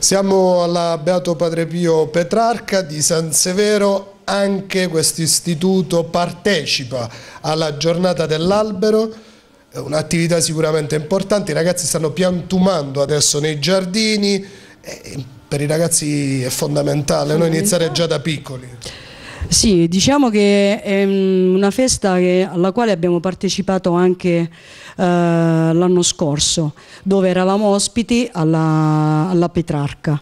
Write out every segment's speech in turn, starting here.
Siamo alla Beato Padre Pio Petrarca di San Severo, anche questo istituto partecipa alla giornata dell'albero, è un'attività sicuramente importante, i ragazzi stanno piantumando adesso nei giardini, eh, per i ragazzi è fondamentale, fondamentale. iniziare già da piccoli. Sì, diciamo che è mm, una festa che, alla quale abbiamo partecipato anche eh, l'anno scorso, dove eravamo ospiti alla, alla Petrarca.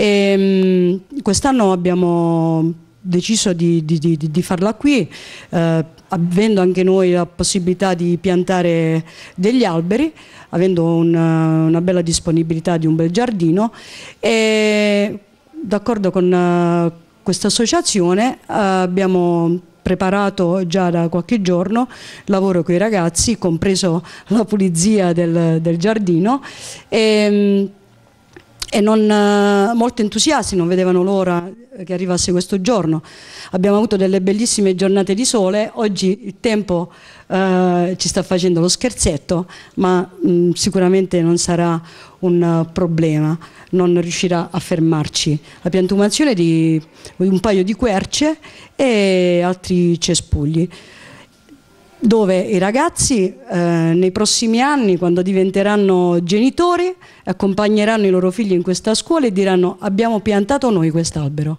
Mm, quest'anno abbiamo deciso di, di, di, di farla qui, eh, avendo anche noi la possibilità di piantare degli alberi, avendo una, eh, una bella disponibilità di un bel giardino e d'accordo con... Eh, questa associazione eh, abbiamo preparato già da qualche giorno lavoro con i ragazzi, compreso la pulizia del, del giardino. E, mm, e non, eh, molto entusiasti, non vedevano l'ora eh, che arrivasse questo giorno. Abbiamo avuto delle bellissime giornate di sole, oggi il tempo eh, ci sta facendo lo scherzetto, ma mh, mm, sicuramente non sarà un eh, problema, non riuscirà a fermarci. La piantumazione di un paio di querce e altri cespugli dove i ragazzi eh, nei prossimi anni, quando diventeranno genitori, accompagneranno i loro figli in questa scuola e diranno abbiamo piantato noi quest'albero.